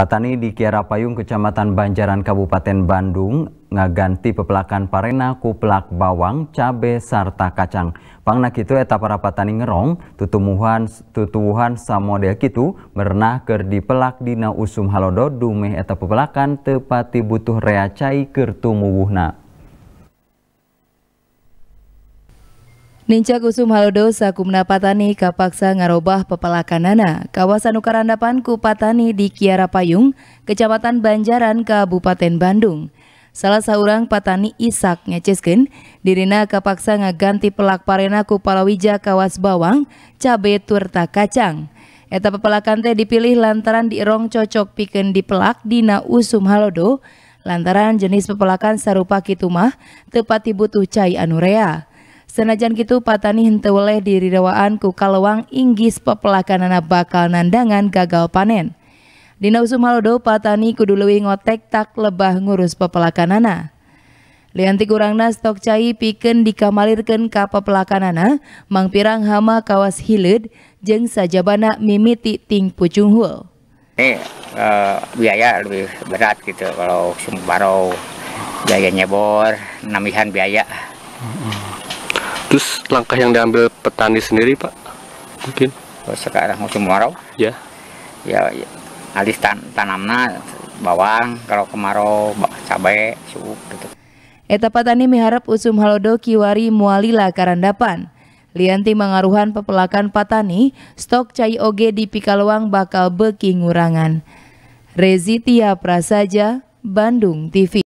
Patani di Kiara Payung, Kecamatan Banjaran, Kabupaten Bandung, ngaganti pepelakan parena, kuplak bawang, cabe sarta kacang. Pangna kitu eta para patani ngerong, tutumuhan tutuwuhan samodel kitu merenah ker dipelak dina usum halodo dumeh eta pepelakan tepati butuh rea cai ker tumuwuhna. Ninca kusum halodo sakumna patani kapaksa ngarobah pepelakanana kawasan ukarandapan kupatani di Kiara Payung, Kecamatan Banjaran, Kabupaten Bandung. Salah seorang patani Isak ngecesken, dirina kapaksa ngaganti pelak parena kupalawija kawas bawang, cabe turta kacang. Eta pepelakan teh dipilih lantaran dierong cocok piken di pelak dina usum halodo, lantaran jenis pepelakan serupa kitumah tepat butuh cai anurea. Senajan gitu patani henteu weleh dirirewaan ku kalewang inggis pepelakanana bakal nandangan gagal panen. Dina usum halodo patani kudului ngotek tak lebah ngurus pepelakanana. Lianti kurangna stok cai pikeun dikamalirken ka pepelakanana, mang hama kawas hileud jeung sajabana mimiti ting pucung hul. Ini uh, biaya lebih berat gitu kalau sumbarau biayanya bor, namihan biaya. Mm -hmm. Terus langkah yang diambil petani sendiri Pak? Mungkin? Sekarang musim kemarau? Ya. Ya, ya alis tan tanamna bawang, kalau kemarau cabai, suuk gitu. Eta petani miharap usum halodo kiwari mualila karandapan. Lianti mengaruhan pepelakan patani, stok cai oge di Pikaluang bakal beki ngurangan. Rezitia Prasaja, Bandung TV.